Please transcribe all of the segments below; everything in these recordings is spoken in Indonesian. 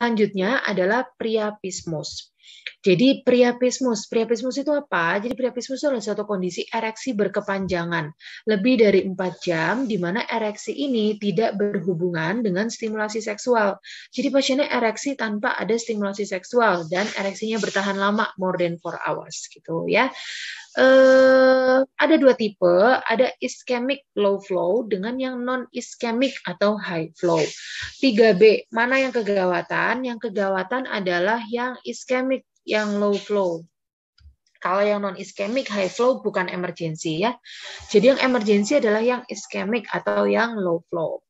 Selanjutnya adalah priapismus. Jadi priapismus, priapismus itu apa? Jadi priapismus adalah suatu kondisi ereksi berkepanjangan, lebih dari 4 jam, di mana ereksi ini tidak berhubungan dengan stimulasi seksual. Jadi pasiennya ereksi tanpa ada stimulasi seksual, dan ereksinya bertahan lama, more than 4 hours, gitu ya. Uh, ada dua tipe, ada ischemic low flow dengan yang non iskemik atau high flow. 3B, mana yang kegawatan? Yang kegawatan adalah yang ischemic yang low flow. Kalau yang non iskemik high flow bukan emergency ya. Jadi yang emergency adalah yang iskemik atau yang low flow.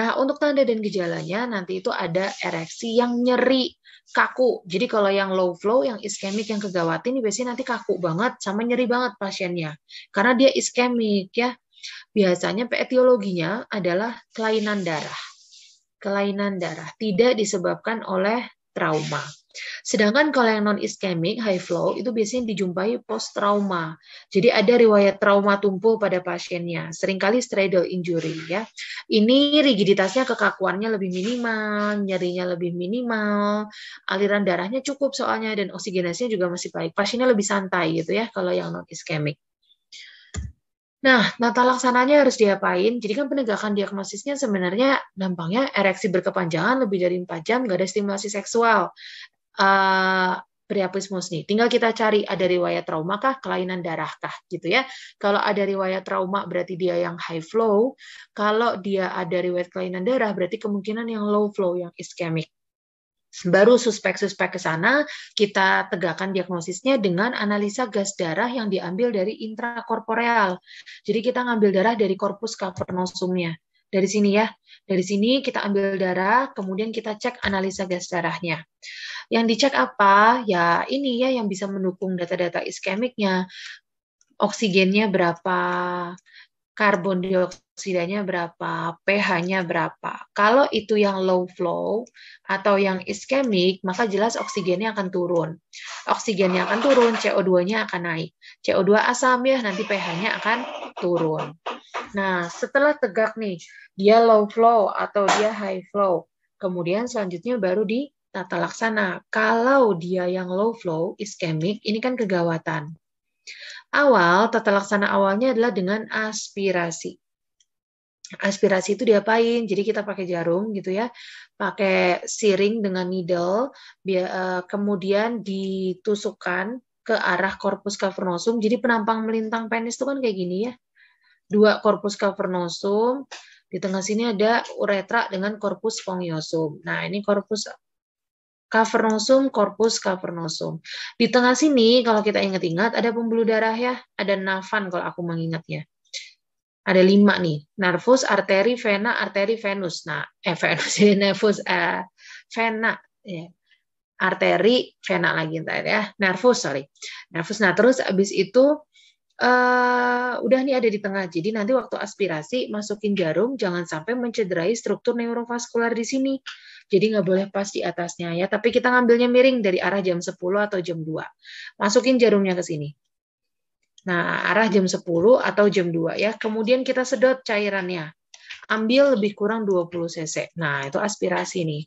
Nah, untuk tanda dan gejalanya nanti itu ada ereksi yang nyeri, kaku. Jadi kalau yang low flow, yang iskemik, yang kegawat ini biasanya nanti kaku banget sama nyeri banget pasiennya. Karena dia iskemik ya. Biasanya etiologinya adalah kelainan darah. Kelainan darah tidak disebabkan oleh trauma. Sedangkan kalau yang non iskemik high flow itu biasanya dijumpai post trauma. Jadi ada riwayat trauma tumpul pada pasiennya, seringkali straddle injury ya. Ini rigiditasnya kekakuannya lebih minimal, nyerinya lebih minimal, aliran darahnya cukup soalnya dan oksigenasinya juga masih baik. Pasiennya lebih santai gitu ya kalau yang non iskemik. Nah, nata laksananya harus diapain? Jadi kan penegakan diagnosisnya sebenarnya nampaknya ereksi berkepanjangan lebih dari 4 jam, nggak ada stimulasi seksual uh, priapismus nih. Tinggal kita cari ada riwayat trauma kah, kelainan darah kah gitu ya. Kalau ada riwayat trauma berarti dia yang high flow, kalau dia ada riwayat kelainan darah berarti kemungkinan yang low flow yang iskemik. Baru suspek-suspek ke sana, kita tegakkan diagnosisnya dengan analisa gas darah yang diambil dari intrakorporeal. Jadi kita ngambil darah dari korpus cavernosumnya. Dari sini ya. Dari sini kita ambil darah, kemudian kita cek analisa gas darahnya. Yang dicek apa? Ya ini ya yang bisa mendukung data-data iskemiknya, oksigennya berapa, karbon dioksidanya berapa, pH-nya berapa. Kalau itu yang low flow atau yang iskemik, maka jelas oksigennya akan turun. Oksigennya akan turun, CO2-nya akan naik. CO2 asam ya, nanti pH-nya akan turun. Nah, setelah tegak nih, dia low flow atau dia high flow. Kemudian selanjutnya baru di tata laksana. Kalau dia yang low flow, iskemik, ini kan kegawatan. Awal, tata laksana awalnya adalah dengan aspirasi. Aspirasi itu diapain? Jadi kita pakai jarum gitu ya, pakai siring dengan needle, eh, kemudian ditusukkan ke arah corpus cavernosum. Jadi penampang melintang penis itu kan kayak gini ya. Dua corpus cavernosum, di tengah sini ada uretra dengan corpus spongiosum. Nah, ini corpus cavernosum, corpus cavernosum. Di tengah sini, kalau kita ingat-ingat, ada pembuluh darah ya, ada nafan kalau aku mengingatnya. Ada lima nih, nervus, arteri, vena, arteri, venus. Nah, eh, venus, nervus, eh, vena. Ya. Arteri, vena lagi ntar ya, nervus, sorry. Nervus, nah terus abis itu, Uh, udah nih ada di tengah. Jadi nanti waktu aspirasi masukin jarum jangan sampai mencederai struktur neurovaskular di sini jadi nggak boleh pas di atasnya ya, tapi kita ngambilnya miring dari arah jam 10 atau jam 2. Masukin jarumnya ke sini. Nah, arah jam 10 atau jam 2 ya. Kemudian kita sedot cairannya. Ambil lebih kurang 20 cc. Nah, itu aspirasi nih.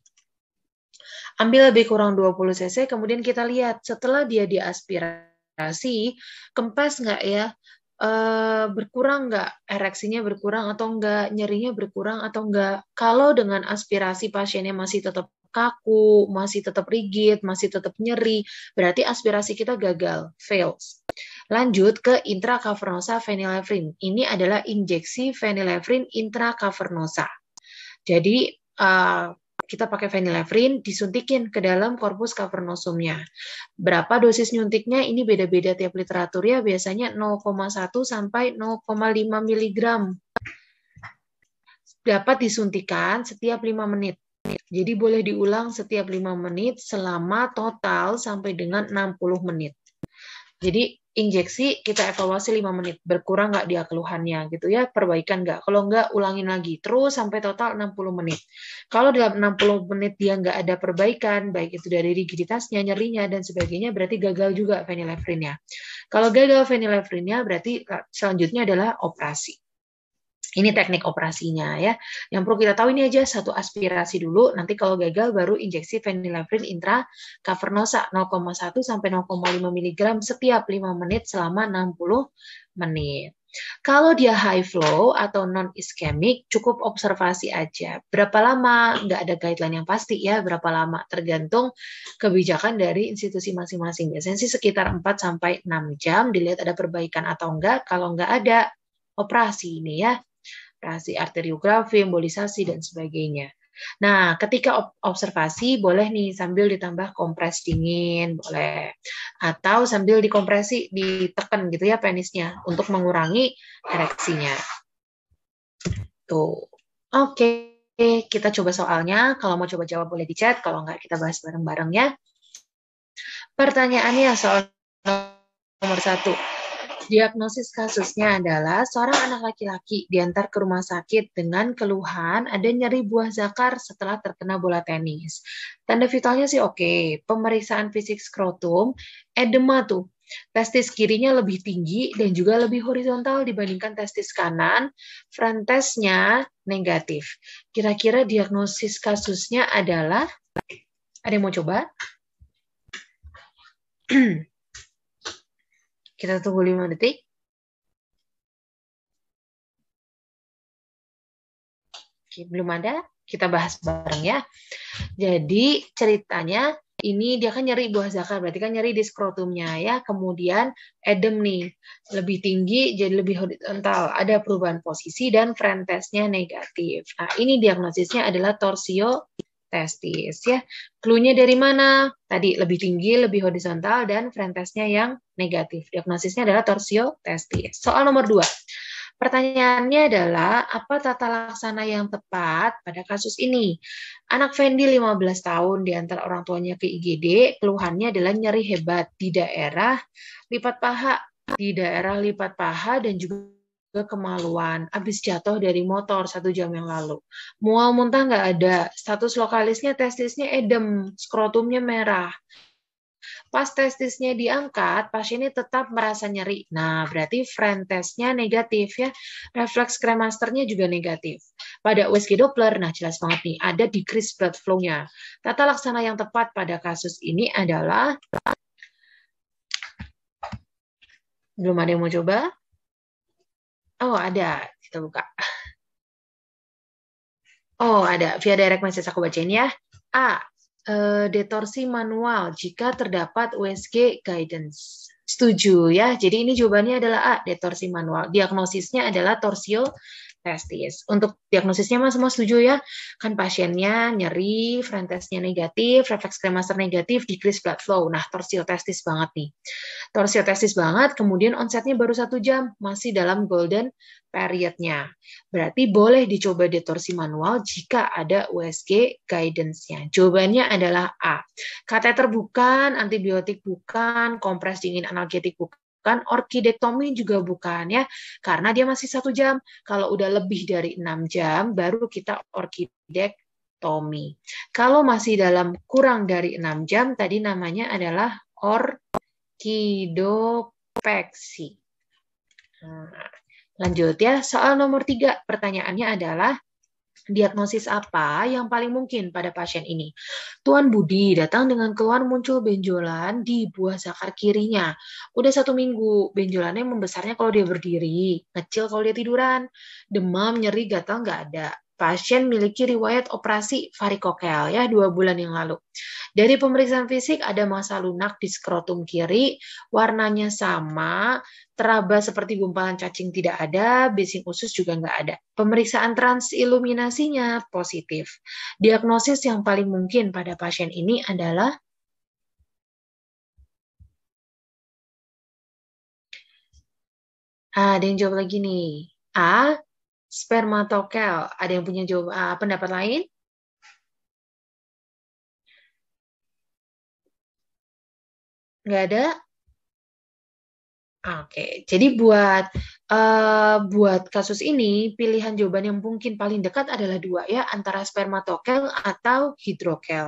Ambil lebih kurang 20 cc, kemudian kita lihat setelah dia diaspirasi, kempes nggak ya? Eh, berkurang nggak ereksinya berkurang atau nggak nyerinya berkurang atau nggak kalau dengan aspirasi pasiennya masih tetap kaku masih tetap rigid masih tetap nyeri berarti aspirasi kita gagal fails lanjut ke intracavernosa phenylephrine ini adalah injeksi phenylephrine intracavernosa jadi uh, kita pakai vanilafrin disuntikin ke dalam korpus cavernosumnya. Berapa dosis nyuntiknya? Ini beda-beda tiap literatur ya, biasanya 0,1 sampai 0,5 mg. Dapat disuntikan setiap 5 menit. Jadi boleh diulang setiap 5 menit selama total sampai dengan 60 menit. Jadi injeksi kita evaluasi 5 menit berkurang nggak dia keluhannya gitu ya perbaikan nggak kalau nggak ulangin lagi terus sampai total 60 menit kalau dalam 60 menit dia nggak ada perbaikan baik itu dari rigiditasnya nyerinya dan sebagainya berarti gagal juga venilefrinnya kalau gagal venilefrinnya berarti eh, selanjutnya adalah operasi ini teknik operasinya ya. Yang perlu kita tahu ini aja satu aspirasi dulu, nanti kalau gagal baru injeksi venilapril intra cavernosa 0,1 sampai 0,5 mg setiap 5 menit selama 60 menit. Kalau dia high flow atau non iskemik, cukup observasi aja. Berapa lama? Nggak ada guideline yang pasti ya, berapa lama. Tergantung kebijakan dari institusi masing-masing. Biasanya sih sekitar 4 sampai 6 jam, dilihat ada perbaikan atau enggak. Kalau enggak ada, operasi ini ya operasi arteriografi, embolisasi, dan sebagainya. Nah, ketika observasi boleh nih sambil ditambah kompres dingin, boleh. Atau sambil dikompresi, ditekan gitu ya penisnya untuk mengurangi ereksinya. Tuh. Oke, okay. kita coba soalnya. Kalau mau coba jawab boleh di chat, kalau enggak kita bahas bareng-bareng ya. Pertanyaannya soal nomor satu. Diagnosis kasusnya adalah seorang anak laki-laki diantar ke rumah sakit dengan keluhan ada nyeri buah zakar setelah terkena bola tenis. Tanda vitalnya sih oke, okay. pemeriksaan fisik skrotum, edema tuh. Testis kirinya lebih tinggi dan juga lebih horizontal dibandingkan testis kanan. Front testnya negatif. Kira-kira diagnosis kasusnya adalah ada yang mau coba? Kita tunggu lima detik. Oke, belum ada. Kita bahas bareng ya. Jadi ceritanya ini dia kan nyeri buah zakar, berarti kan nyeri di skrotumnya ya. Kemudian edem nih, lebih tinggi jadi lebih horizontal. Ada perubahan posisi dan frentesnya negatif. Nah, ini diagnosisnya adalah torsio testis ya. Cluenya dari mana? Tadi lebih tinggi, lebih horizontal dan frentesnya yang negatif. Diagnosisnya adalah torsio testis. Soal nomor dua. Pertanyaannya adalah apa tata laksana yang tepat pada kasus ini? Anak Fendi 15 tahun diantar orang tuanya ke IGD, keluhannya adalah nyeri hebat di daerah lipat paha, di daerah lipat paha dan juga ke kemaluan, habis jatuh dari motor satu jam yang lalu. Mual muntah nggak ada, status lokalisnya testisnya edem, skrotumnya merah. Pas testisnya diangkat, pas ini tetap merasa nyeri. Nah, berarti friend testnya negatif ya. Refleks kremasternya juga negatif. Pada USG Doppler, nah jelas banget nih, ada decrease blood flow-nya. Tata laksana yang tepat pada kasus ini adalah... Belum ada yang mau coba? Oh, ada. Kita buka. Oh, ada. Via direct message aku bacain ya. A. Uh, detorsi manual jika terdapat USG guidance. Setuju ya. Jadi ini jawabannya adalah A, detorsi manual. Diagnosisnya adalah torsio testis. Untuk diagnosisnya mas semua setuju ya, kan pasiennya nyeri, front testnya negatif, refleks kremaster negatif, decrease blood flow. Nah, torsio testis banget nih. Torsio testis banget, kemudian onsetnya baru satu jam, masih dalam golden periodnya. Berarti boleh dicoba detorsi manual jika ada USG guidance-nya. Jawabannya adalah A. Kateter bukan, antibiotik bukan, kompres dingin analgetik bukan, bukan, orkidektomi juga bukan ya, karena dia masih satu jam. Kalau udah lebih dari enam jam, baru kita orkidektomi Kalau masih dalam kurang dari enam jam, tadi namanya adalah orkidopeksi. Nah, lanjut ya, soal nomor tiga pertanyaannya adalah diagnosis apa yang paling mungkin pada pasien ini. Tuan Budi datang dengan keluhan muncul benjolan di buah zakar kirinya. Udah satu minggu, benjolannya membesarnya kalau dia berdiri, kecil kalau dia tiduran. Demam, nyeri, gatal nggak ada pasien miliki riwayat operasi varikokel ya dua bulan yang lalu. Dari pemeriksaan fisik ada masa lunak di skrotum kiri, warnanya sama, teraba seperti gumpalan cacing tidak ada, bising usus juga nggak ada. Pemeriksaan transiluminasinya positif. Diagnosis yang paling mungkin pada pasien ini adalah Ah, Ada yang jawab lagi nih. A spermatokel. Ada yang punya ah, pendapat lain? Nggak ada? Oke, jadi buat uh, buat kasus ini pilihan jawaban yang mungkin paling dekat adalah dua ya antara spermatokel atau hidrokel.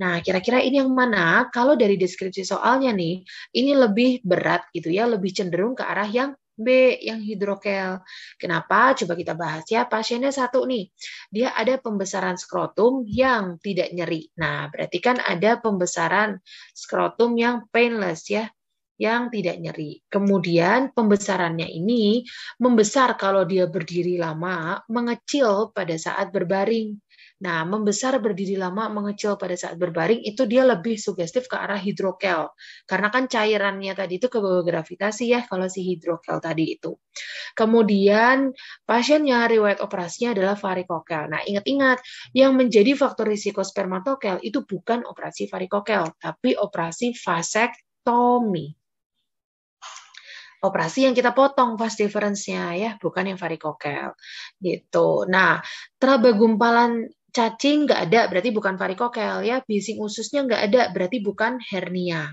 Nah, kira-kira ini yang mana? Kalau dari deskripsi soalnya nih, ini lebih berat gitu ya, lebih cenderung ke arah yang B yang hidrokel. Kenapa? Coba kita bahas ya. Pasiennya satu nih, dia ada pembesaran skrotum yang tidak nyeri. Nah, berarti kan ada pembesaran skrotum yang painless ya, yang tidak nyeri. Kemudian pembesarannya ini membesar kalau dia berdiri lama, mengecil pada saat berbaring. Nah, membesar berdiri lama, mengecil pada saat berbaring itu dia lebih sugestif ke arah hidrokel. Karena kan cairannya tadi itu ke bawah gravitasi ya kalau si hidrokel tadi itu. Kemudian pasiennya riwayat operasinya adalah varikokel. Nah, ingat-ingat yang menjadi faktor risiko spermatokel itu bukan operasi varikokel, tapi operasi vasektomi operasi yang kita potong vas difference-nya ya, bukan yang varikokel gitu. Nah, gumpalan cacing nggak ada berarti bukan varikokel ya, bising ususnya nggak ada berarti bukan hernia.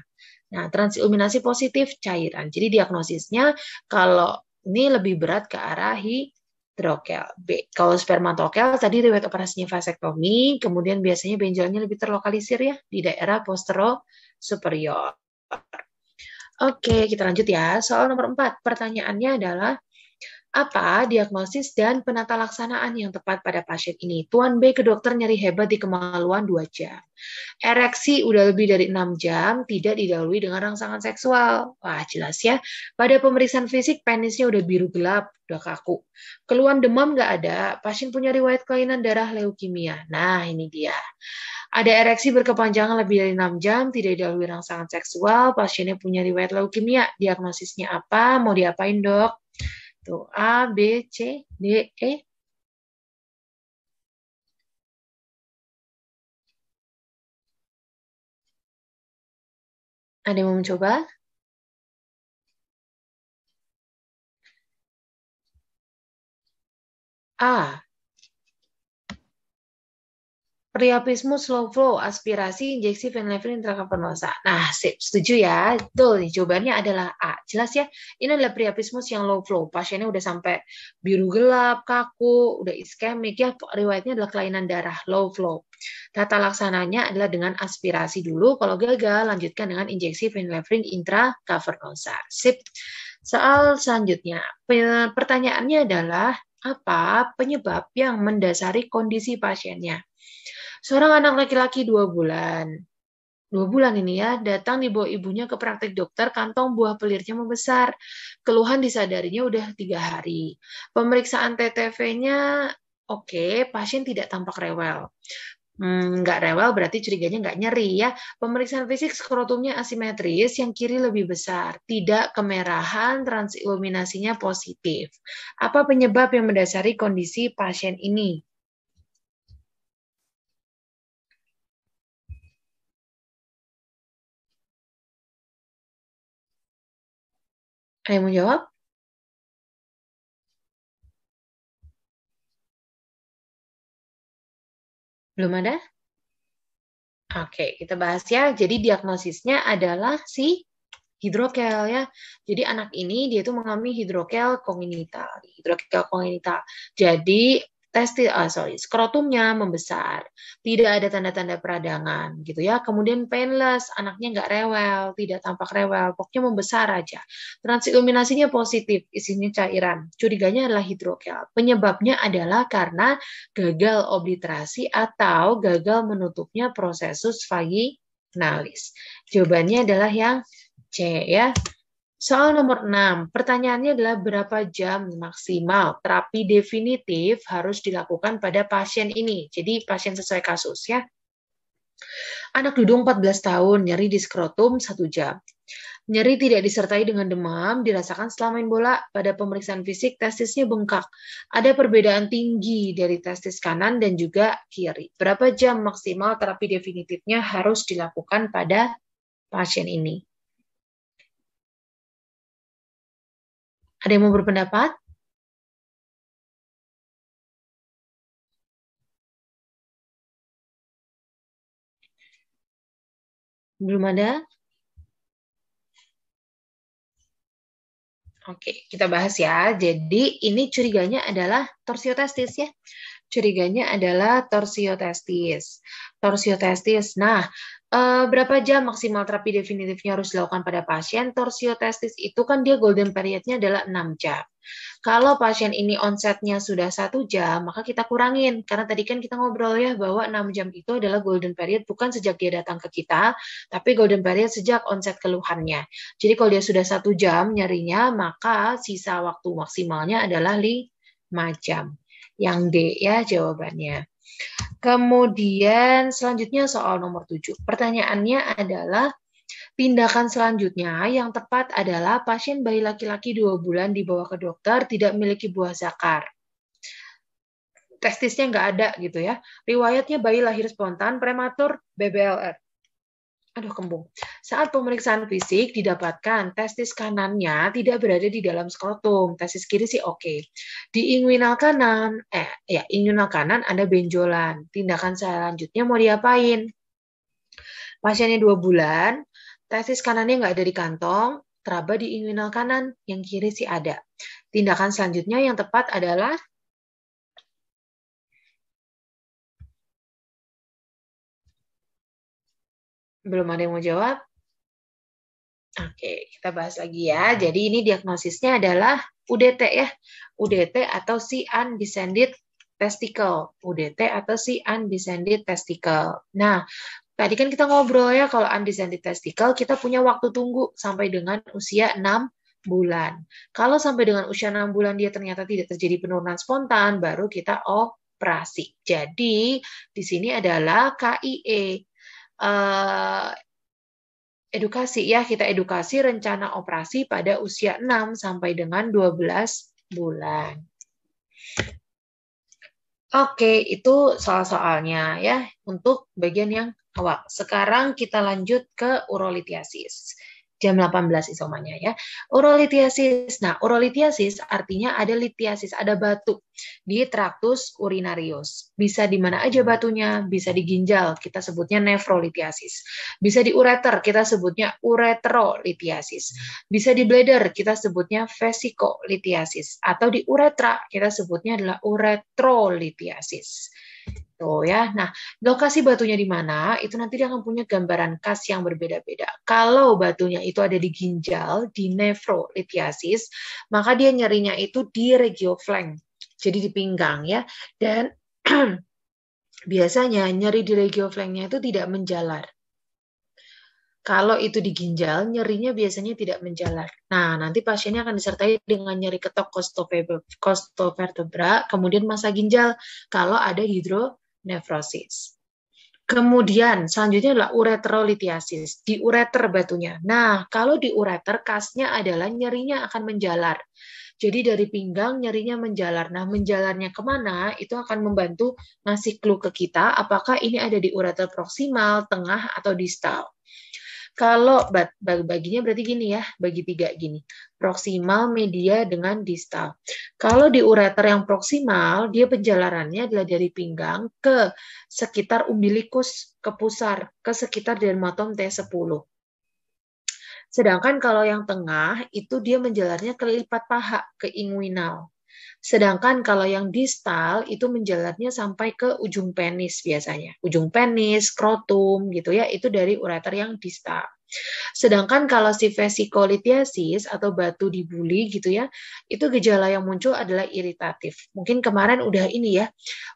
Nah, transiluminasi positif cairan. Jadi diagnosisnya kalau ini lebih berat ke arah hidrokel. B. Kalau spermatokel tadi riwayat operasinya vasektomi, kemudian biasanya benjolannya lebih terlokalisir ya di daerah postero superior. Oke, kita lanjut ya. Soal nomor 4, pertanyaannya adalah apa diagnosis dan penata laksanaan yang tepat pada pasien ini? Tuan B ke dokter nyeri hebat di kemaluan 2 jam. Ereksi udah lebih dari 6 jam, tidak didahului dengan rangsangan seksual. Wah, jelas ya. Pada pemeriksaan fisik, penisnya udah biru gelap, udah kaku. Keluhan demam nggak ada, pasien punya riwayat kelainan darah leukemia. Nah, ini dia. Ada ereksi berkepanjangan lebih dari 6 jam, tidak didahului rangsangan seksual, pasiennya punya riwayat leukemia. Diagnosisnya apa? Mau diapain, dok? satu A, B, C, D, E. Ada yang mau mencoba? A. Priapismus slow flow, aspirasi, injeksi, phenylephrine, intracavernosa. Nah, sip, setuju ya? Betul, jawabannya adalah A. Jelas ya? Ini adalah priapismus yang low flow. Pasiennya udah sampai biru gelap, kaku, udah iskemik ya. Riwayatnya adalah kelainan darah, low flow. Tata laksananya adalah dengan aspirasi dulu. Kalau gagal, lanjutkan dengan injeksi venlafaxine intracavernosa. Sip. Soal selanjutnya. Pertanyaannya adalah apa penyebab yang mendasari kondisi pasiennya? Seorang anak laki-laki dua bulan, dua bulan ini ya, datang dibawa ibunya ke praktik dokter, kantong buah pelirnya membesar. Keluhan disadarinya udah tiga hari. Pemeriksaan TTV-nya oke, okay, pasien tidak tampak rewel. Hmm, nggak hmm, rewel berarti curiganya nggak nyeri ya. Pemeriksaan fisik skrotumnya asimetris, yang kiri lebih besar, tidak kemerahan, transiluminasinya positif. Apa penyebab yang mendasari kondisi pasien ini? Ada yang mau jawab? Belum ada? Oke, kita bahas ya. Jadi diagnosisnya adalah si hidrokel ya. Jadi anak ini dia itu mengalami hidrokel kongenital. Hidrokel kongenital. Jadi testi ah, eh, sorry skrotumnya membesar tidak ada tanda-tanda peradangan gitu ya kemudian painless anaknya nggak rewel tidak tampak rewel pokoknya membesar aja transiluminasinya positif isinya cairan curiganya adalah hidrokel. penyebabnya adalah karena gagal obliterasi atau gagal menutupnya prosesus vaginalis jawabannya adalah yang C ya Soal nomor 6, pertanyaannya adalah berapa jam maksimal terapi definitif harus dilakukan pada pasien ini. Jadi pasien sesuai kasus ya. Anak dudung 14 tahun, nyeri di skrotum 1 jam. Nyeri tidak disertai dengan demam, dirasakan setelah main bola. Pada pemeriksaan fisik, testisnya bengkak. Ada perbedaan tinggi dari testis kanan dan juga kiri. Berapa jam maksimal terapi definitifnya harus dilakukan pada pasien ini? Ada yang mau berpendapat? Belum ada? Oke, kita bahas ya. Jadi ini curiganya adalah torsiotestis ya. Curiganya adalah torsiotestis. Torsiotestis. Nah, Uh, berapa jam maksimal terapi definitifnya harus dilakukan pada pasien? torsio testis? itu kan dia golden periodnya adalah 6 jam. Kalau pasien ini onsetnya sudah satu jam, maka kita kurangin. Karena tadi kan kita ngobrol ya bahwa 6 jam itu adalah golden period, bukan sejak dia datang ke kita, tapi golden period sejak onset keluhannya. Jadi kalau dia sudah satu jam nyarinya, maka sisa waktu maksimalnya adalah 5 jam. Yang D ya jawabannya. Kemudian selanjutnya soal nomor 7. Pertanyaannya adalah Tindakan selanjutnya yang tepat adalah pasien bayi laki-laki dua bulan dibawa ke dokter tidak memiliki buah zakar. Testisnya nggak ada gitu ya. Riwayatnya bayi lahir spontan, prematur, BBLR aduh kembung. Saat pemeriksaan fisik didapatkan testis kanannya tidak berada di dalam skrotum, testis kiri sih oke. Okay. Di inguinal kanan, eh ya inguinal kanan ada benjolan. Tindakan selanjutnya mau diapain? Pasiennya dua bulan, testis kanannya nggak ada di kantong, teraba di inguinal kanan, yang kiri sih ada. Tindakan selanjutnya yang tepat adalah Belum ada yang mau jawab? Oke, kita bahas lagi ya. Hmm. Jadi ini diagnosisnya adalah UDT ya. UDT atau si undescended testicle. UDT atau si undescended testicle. Nah, tadi kan kita ngobrol ya kalau undescended testicle kita punya waktu tunggu sampai dengan usia 6 bulan. Kalau sampai dengan usia 6 bulan dia ternyata tidak terjadi penurunan spontan, baru kita operasi. Jadi, di sini adalah KIE Eh, edukasi ya kita edukasi rencana operasi pada usia 6 sampai dengan 12 bulan. Oke, itu soal-soalnya ya untuk bagian yang awal. Sekarang kita lanjut ke urolitiasis jam 18 isomanya ya. Urolitiasis. Nah, urolitiasis artinya ada litiasis, ada batu di traktus urinarius. Bisa di mana aja batunya, bisa di ginjal, kita sebutnya nefrolitiasis. Bisa di ureter, kita sebutnya ureterolitiasis. Bisa di bladder, kita sebutnya vesikolitiasis atau di uretra, kita sebutnya adalah uretrolitiasis gitu ya. Nah, lokasi batunya di mana itu nanti dia akan punya gambaran khas yang berbeda-beda. Kalau batunya itu ada di ginjal, di nefrolitiasis, maka dia nyerinya itu di regio flank. jadi di pinggang ya. Dan biasanya nyeri di regio flanknya itu tidak menjalar. Kalau itu di ginjal, nyerinya biasanya tidak menjalar. Nah, nanti pasiennya akan disertai dengan nyeri ketok kostovertebra, kemudian masa ginjal kalau ada hidro nefrosis. Kemudian selanjutnya adalah uretrolitiasis, di ureter batunya. Nah, kalau di ureter kasnya adalah nyerinya akan menjalar. Jadi dari pinggang nyerinya menjalar. Nah, menjalarnya kemana itu akan membantu ngasih clue ke kita apakah ini ada di ureter proksimal, tengah, atau distal. Kalau bagi baginya berarti gini ya, bagi tiga gini. Proksimal, media, dengan distal. Kalau di ureter yang proksimal, dia penjalarannya adalah dari pinggang ke sekitar umbilikus, ke pusar, ke sekitar dermatom T10. Sedangkan kalau yang tengah itu dia menjalarnya ke lipat paha, ke inguinal. Sedangkan kalau yang distal itu menjelatnya sampai ke ujung penis biasanya. Ujung penis, krotum gitu ya, itu dari ureter yang distal. Sedangkan kalau si vesikolitiasis atau batu dibuli gitu ya, itu gejala yang muncul adalah iritatif. Mungkin kemarin udah ini ya,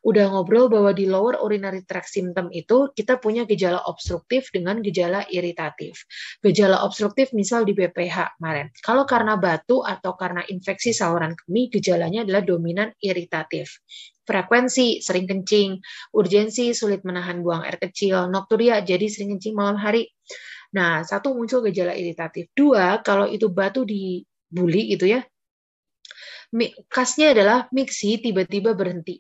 udah ngobrol bahwa di lower urinary tract symptom itu kita punya gejala obstruktif dengan gejala iritatif. Gejala obstruktif misal di BPH kemarin. Kalau karena batu atau karena infeksi saluran kemih, gejalanya adalah dominan iritatif frekuensi, sering kencing, urgensi, sulit menahan buang air kecil, nokturia, jadi sering kencing malam hari, Nah, satu muncul gejala iritatif. Dua, kalau itu batu dibully gitu ya, khasnya adalah miksi tiba-tiba berhenti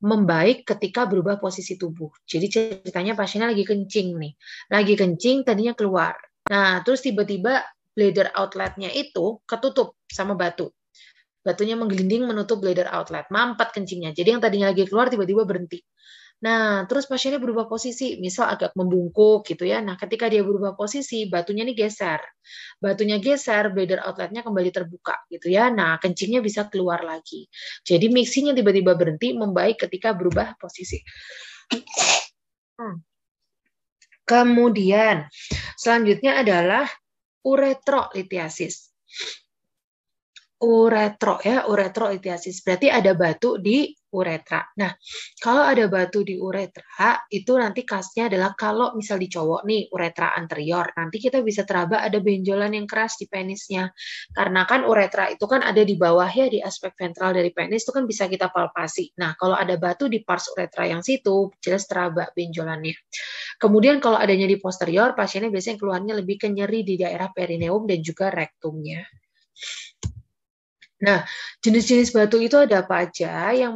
membaik ketika berubah posisi tubuh. Jadi ceritanya pasiennya lagi kencing nih, lagi kencing tadinya keluar. Nah, terus tiba-tiba bladder outletnya itu ketutup sama batu. Batunya menggelinding menutup bladder outlet, mampet kencingnya. Jadi yang tadinya lagi keluar tiba-tiba berhenti. Nah, terus pasiennya berubah posisi, misal agak membungkuk gitu ya. Nah, ketika dia berubah posisi, batunya ini geser. Batunya geser, bladder outletnya kembali terbuka gitu ya. Nah, kencingnya bisa keluar lagi. Jadi mixingnya tiba-tiba berhenti, membaik ketika berubah posisi. Hmm. Kemudian, selanjutnya adalah uretrolitiasis. Uretro ya, uretrolitiasis. Berarti ada batu di uretra. Nah, kalau ada batu di uretra, itu nanti kasnya adalah kalau misal di cowok nih, uretra anterior, nanti kita bisa teraba ada benjolan yang keras di penisnya. Karena kan uretra itu kan ada di bawah ya, di aspek ventral dari penis itu kan bisa kita palpasi. Nah, kalau ada batu di pars uretra yang situ, jelas teraba benjolannya. Kemudian kalau adanya di posterior, pasiennya biasanya keluarnya lebih ke nyeri di daerah perineum dan juga rektumnya. Nah, jenis-jenis batu itu ada apa aja? Yang